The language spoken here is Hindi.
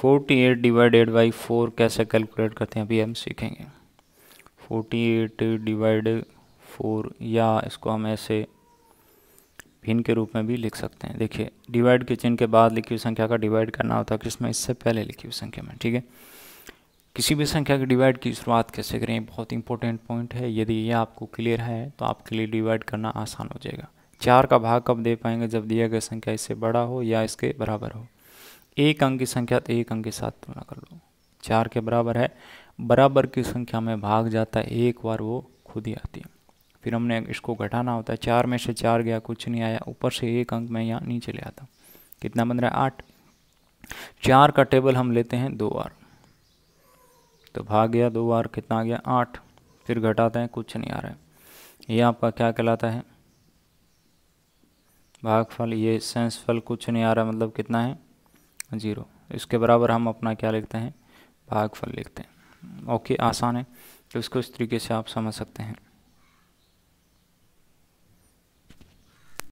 forty eight divided by four कैसे कैलकुलेट करते हैं अभी हम सीखेंगे फोर्टी एट डिवाइड फोर या इसको हम ऐसे भिन्न के रूप में भी लिख सकते हैं देखिए डिवाइड के चिन्ह के बाद लिखी हुई संख्या का डिवाइड करना होता है किसमें इससे पहले लिखी हुई संख्या में ठीक है किसी भी संख्या के डिवाइड की शुरुआत कैसे करें बहुत इंपॉर्टेंट पॉइंट है यदि ये आपको क्लियर है तो आपके लिए डिवाइड करना आसान हो जाएगा चार का भाग कब दे पाएंगे जब दिया गया संख्या इससे बड़ा हो या इसके बराबर हो एक अंक की संख्या तो एक अंक के साथ तुलना कर लो चार के बराबर है बराबर की संख्या में भाग जाता है एक बार वो खुद ही आती है फिर हमने इसको घटाना होता है चार में से चार गया कुछ नहीं आया ऊपर से एक अंक में यहाँ नीचे ले आता कितना बन रहा है आठ चार का टेबल हम लेते हैं दो बार तो भाग गया दो बार कितना आ गया आठ फिर घटाते हैं कुछ नहीं आ रहा है ये आपका क्या कहलाता है भागफल ये सेंसफल कुछ नहीं आ रहा मतलब कितना है जीरो इसके बराबर हम अपना क्या लिखते हैं भागफल लिखते हैं ओके आसान है तो इसको इस तरीके से आप समझ सकते हैं